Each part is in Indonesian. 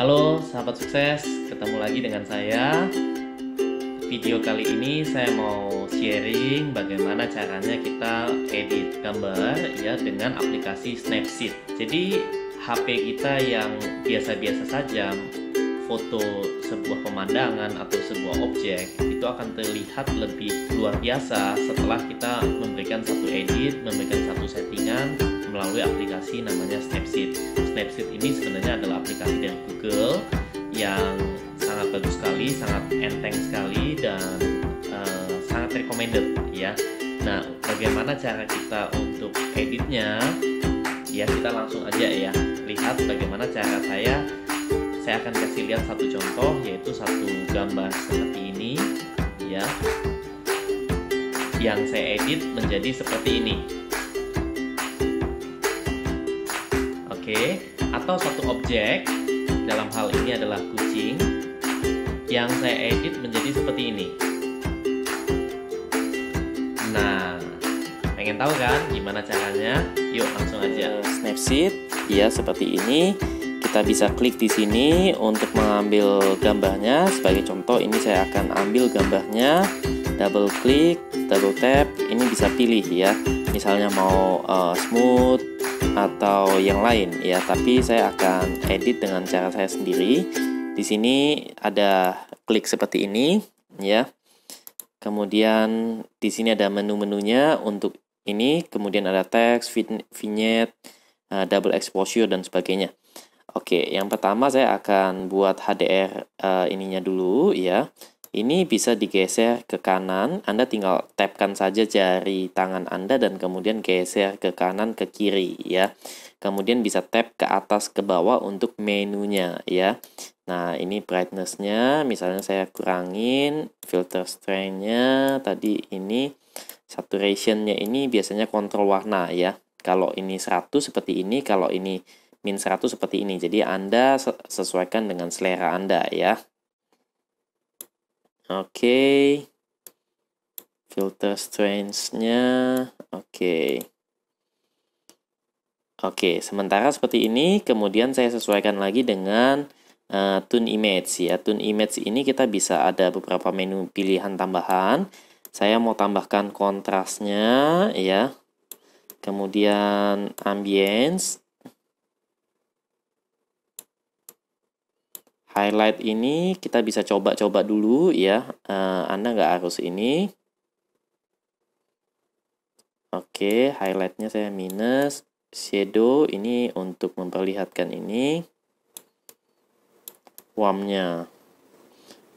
Halo sahabat sukses, ketemu lagi dengan saya. Video kali ini saya mau sharing bagaimana caranya kita edit gambar ya dengan aplikasi Snapseed. Jadi HP kita yang biasa-biasa saja foto sebuah pemandangan atau sebuah objek itu akan terlihat lebih luar biasa setelah kita memberikan satu edit, memberikan satu settingan melalui aplikasi namanya Snapseed. Snapseed ini sebenarnya adalah aplikasi dari Google yang sangat bagus sekali, sangat enteng sekali dan uh, sangat recommended ya. Nah, bagaimana cara kita untuk editnya? Ya, kita langsung aja ya lihat bagaimana cara saya saya akan kasih lihat satu contoh yaitu satu gambar seperti ini ya yang saya edit menjadi seperti ini oke atau satu objek dalam hal ini adalah kucing yang saya edit menjadi seperti ini nah pengen tahu kan gimana caranya yuk langsung aja snapseed ya seperti ini kita bisa klik di sini untuk mengambil gambarnya sebagai contoh ini saya akan ambil gambarnya double klik double tap ini bisa pilih ya misalnya mau uh, smooth atau yang lain ya tapi saya akan edit dengan cara saya sendiri di sini ada klik seperti ini ya kemudian di sini ada menu-menunya untuk ini kemudian ada teks vignette eh, double exposure dan sebagainya Oke, yang pertama saya akan buat HDR uh, eh, ininya dulu ya. Ini bisa digeser ke kanan, Anda tinggal tapkan saja jari tangan Anda dan kemudian geser ke kanan ke kiri ya. Kemudian bisa tap ke atas ke bawah untuk menunya ya. Nah, ini brightness-nya misalnya saya kurangin, filter strength-nya tadi ini saturation-nya ini biasanya kontrol warna ya. Kalau ini 100 seperti ini, kalau ini min 100 seperti ini. Jadi Anda sesuaikan dengan selera Anda ya. Oke. Okay. Filter strength nya Oke. Okay. Oke, okay, sementara seperti ini, kemudian saya sesuaikan lagi dengan uh, tune image ya. Tune image ini kita bisa ada beberapa menu pilihan tambahan. Saya mau tambahkan kontrasnya ya. Kemudian ambience highlight ini kita bisa coba-coba dulu ya. Uh, Anda nggak harus ini. Oke, okay, highlightnya saya minus. Shadow ini untuk memperlihatkan ini. Warmnya.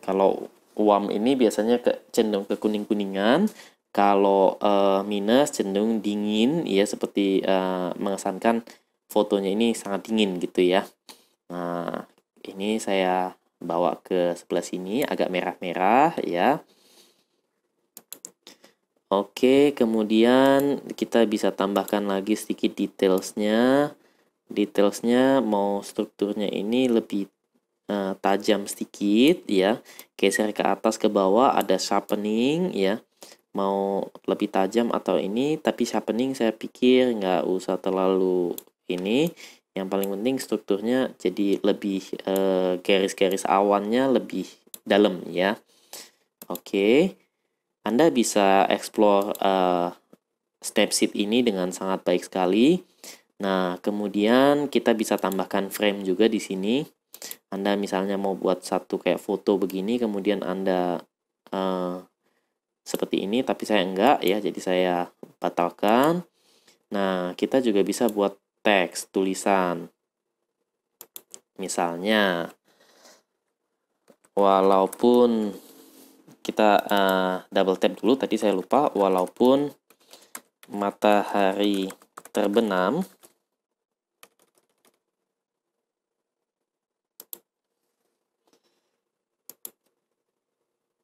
Kalau warm ini biasanya ke, cenderung ke kuning-kuningan. Kalau uh, minus cenderung dingin, ya seperti uh, mengesankan fotonya ini sangat dingin gitu ya. Nah, ini saya bawa ke sebelah sini agak merah-merah ya Oke, kemudian kita bisa tambahkan lagi sedikit detailsnya. Detailsnya mau strukturnya ini lebih uh, tajam sedikit ya. Geser ke atas ke bawah ada sharpening ya. Mau lebih tajam atau ini, tapi sharpening saya pikir nggak usah terlalu ini yang paling penting strukturnya jadi lebih eh, garis-garis uh, awannya lebih dalam ya oke okay. anda bisa explore uh, step ini dengan sangat baik sekali nah kemudian kita bisa tambahkan frame juga di sini anda misalnya mau buat satu kayak foto begini kemudian anda uh, seperti ini tapi saya enggak ya jadi saya batalkan nah kita juga bisa buat teks tulisan. Misalnya, walaupun kita uh, double tap dulu, tadi saya lupa, walaupun matahari terbenam,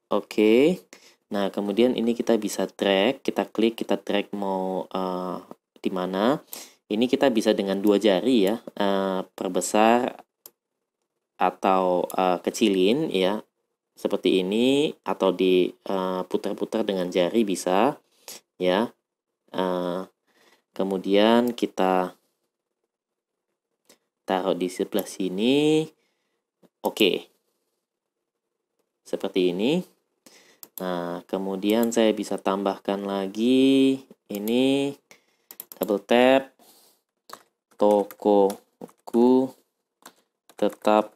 Oke, okay. nah kemudian ini kita bisa track, kita klik, kita track mau uh, di mana. Ini kita bisa dengan dua jari ya, uh, perbesar atau uh, kecilin ya, seperti ini atau diputar-putar eh, dengan jari bisa ya. Uh, kemudian kita taruh di sebelah sini. Oke. Seperti ini. Nah, kemudian saya bisa tambahkan lagi ini double tap tokoku tetap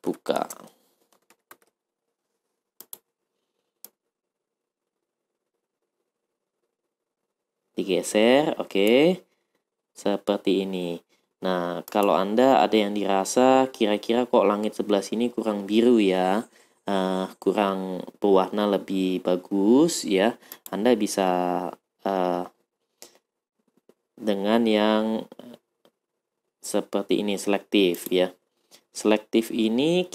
buka. Digeser, oke. Okay. Seperti ini. Nah, kalau Anda ada yang dirasa kira-kira kok langit sebelah sini kurang biru ya, uh, kurang pewarna lebih bagus ya, Anda bisa uh, dengan yang seperti ini selektif ya. Selektif ini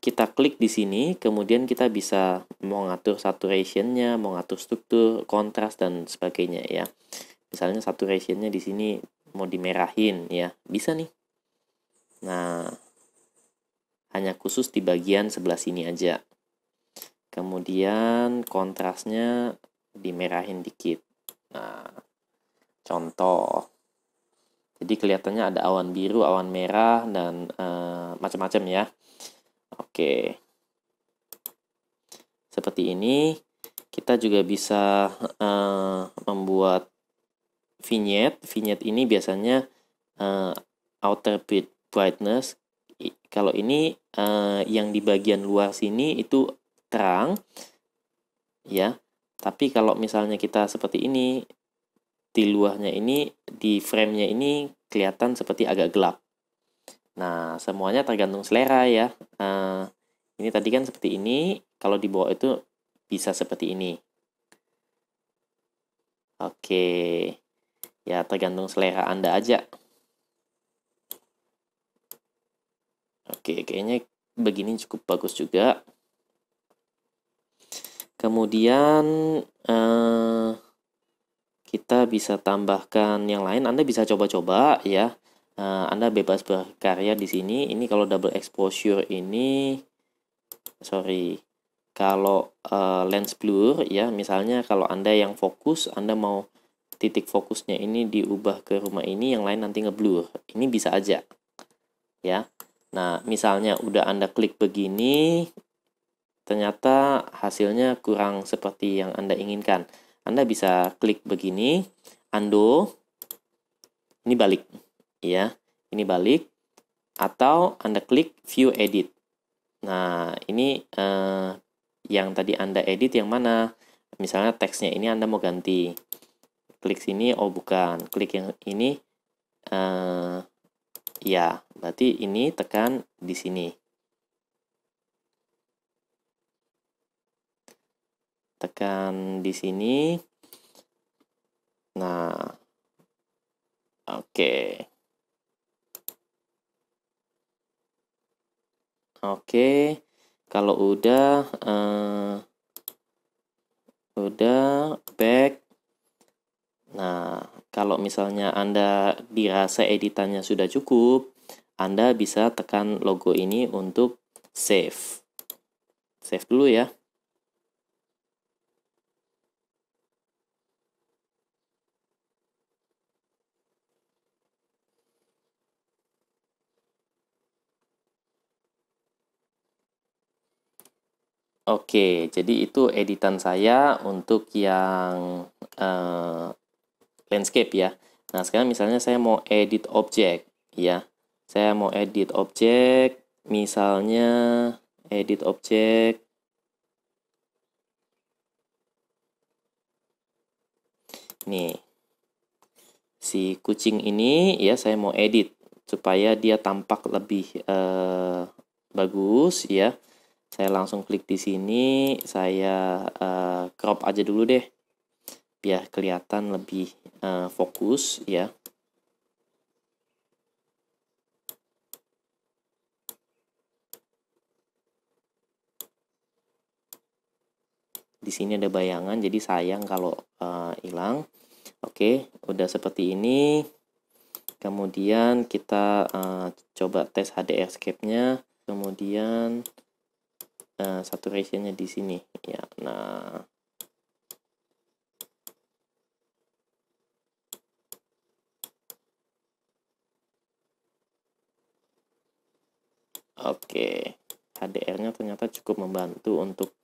kita, klik di sini, kemudian kita bisa mengatur saturationnya, mengatur struktur, kontras dan sebagainya ya. Misalnya saturationnya di sini mau dimerahin ya, bisa nih. Nah, hanya khusus di bagian sebelah sini aja. Kemudian kontrasnya dimerahin dikit. Nah, contoh jadi kelihatannya ada awan biru, awan merah, dan uh, macam-macam ya. Oke. Seperti ini, kita juga bisa uh, membuat vignette. Vignette ini biasanya uh, outer bit brightness. kalau ini uh, yang di bagian luar sini itu terang, ya. Tapi kalau misalnya kita seperti ini, di luarnya ini di framenya ini kelihatan seperti agak gelap nah semuanya tergantung selera ya uh, ini tadi kan seperti ini kalau di bawah itu bisa seperti ini oke ya tergantung selera anda aja oke kayaknya begini cukup bagus juga kemudian uh, kita bisa tambahkan yang lain. Anda bisa coba-coba ya. Eh, Anda bebas berkarya di sini. Ini kalau double exposure ini, sorry, kalau uh, lens blur ya, misalnya kalau Anda yang fokus, Anda mau titik fokusnya ini diubah ke rumah ini, yang lain nanti ngeblur. Ini bisa aja, ya. Nah, misalnya udah Anda klik begini, ternyata hasilnya kurang seperti yang Anda inginkan. Anda bisa klik begini, undo, ini balik, ya, ini balik, atau Anda klik view edit. Nah, ini eh, yang tadi Anda edit yang mana? Misalnya teksnya ini Anda mau ganti. Klik sini, oh bukan. Klik yang ini, eh, ya, berarti ini tekan di sini. tekan di sini. Nah, oke. Okay. Oke, okay. kalau udah, uh, udah back. Nah, kalau misalnya Anda dirasa editannya sudah cukup, Anda bisa tekan logo ini untuk save. Save dulu ya. Oke, jadi itu editan saya untuk yang uh, landscape ya. Nah, sekarang misalnya saya mau edit objek ya. Saya mau edit objek, misalnya edit objek. Nih. Si kucing ini ya saya mau edit supaya dia tampak lebih uh, bagus ya saya langsung klik di sini, saya uh, crop aja dulu deh, biar kelihatan lebih uh, fokus ya. Di sini ada bayangan, jadi sayang kalau uh, hilang. Oke, udah seperti ini. Kemudian kita uh, coba tes HDR scape-nya. Kemudian uh, saturationnya di sini ya nah Oke, okay. HDR-nya ternyata cukup membantu untuk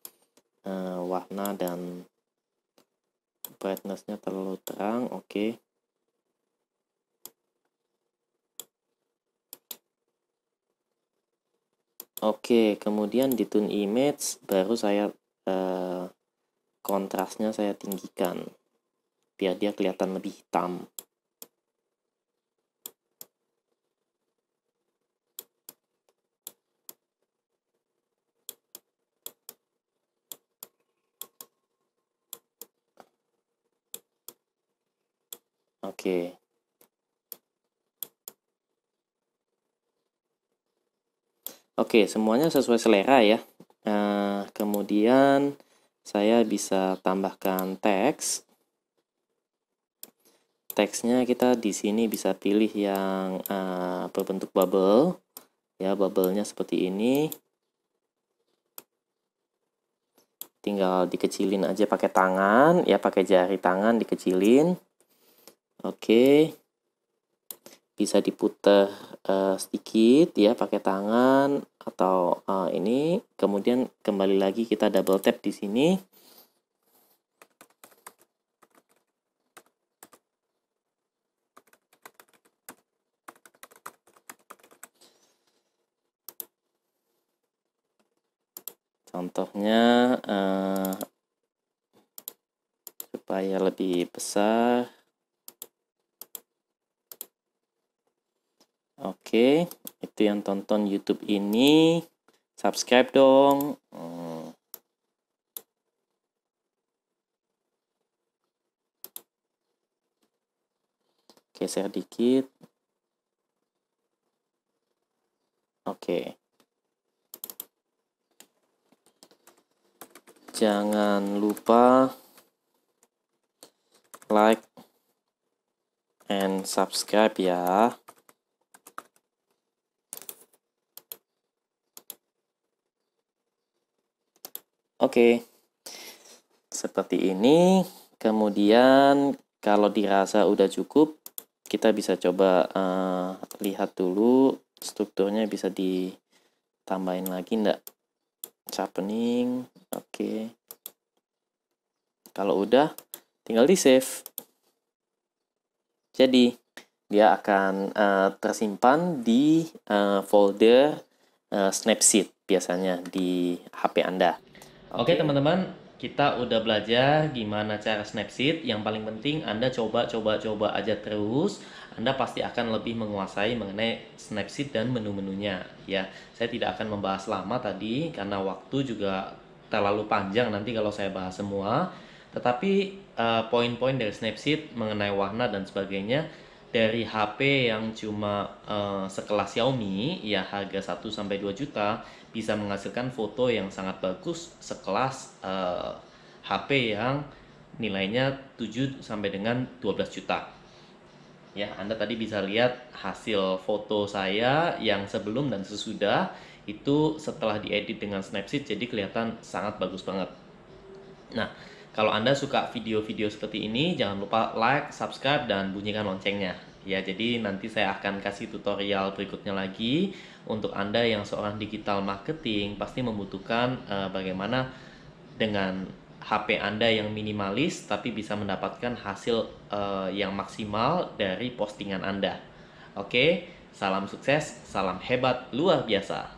uh, warna dan brightness-nya terlalu terang. Oke. Okay. Oke, kemudian di tune image baru saya eh, kontrasnya saya tinggikan biar dia kelihatan lebih hitam. Oke. Oke, semuanya sesuai selera ya. Nah, kemudian saya bisa tambahkan teks. Teksnya kita di sini bisa pilih yang uh, berbentuk bubble. Ya, bubble-nya seperti ini. Tinggal dikecilin aja pakai tangan, ya pakai jari tangan dikecilin. Oke. Bisa diputar uh, eh, sedikit ya pakai tangan atau uh, ini kemudian kembali lagi kita double tap di sini contohnya uh, supaya lebih besar oke okay itu yang tonton YouTube ini, subscribe dong. Oke, share dikit. Oke. Jangan lupa like and subscribe ya. Oke, seperti ini. Kemudian kalau dirasa udah cukup, kita bisa coba uh, lihat dulu strukturnya bisa ditambahin lagi enggak. sharpening oke kalau udah tinggal di save jadi dia akan uh, tersimpan di uh, folder uh, snapseed biasanya di HP Anda Oke okay, teman-teman, kita udah belajar gimana cara snapseed. Yang paling penting Anda coba, coba, coba aja terus. Anda pasti akan lebih menguasai mengenai snapseed dan menu-menunya. Ya, saya tidak akan membahas lama tadi karena waktu juga terlalu panjang nanti kalau saya bahas semua. Tetapi eh, poin-poin uh, dari snapseed mengenai warna dan sebagainya dari HP yang cuma uh, sekelas Xiaomi ya harga 1 sampai 2 juta bisa menghasilkan foto yang sangat bagus sekelas uh, eh, HP yang nilainya 7 sampai dengan 12 juta. Ya, Anda tadi bisa lihat hasil foto saya yang sebelum dan sesudah itu setelah diedit dengan Snapseed jadi kelihatan sangat bagus banget. Nah, kalau Anda suka video-video seperti ini, jangan lupa like, subscribe, dan bunyikan loncengnya. Ya, jadi nanti saya akan kasih tutorial berikutnya lagi untuk Anda yang seorang digital marketing pasti membutuhkan uh, bagaimana dengan HP Anda yang minimalis tapi bisa mendapatkan hasil uh, yang maksimal dari postingan Anda. Oke, salam sukses, salam hebat luar biasa.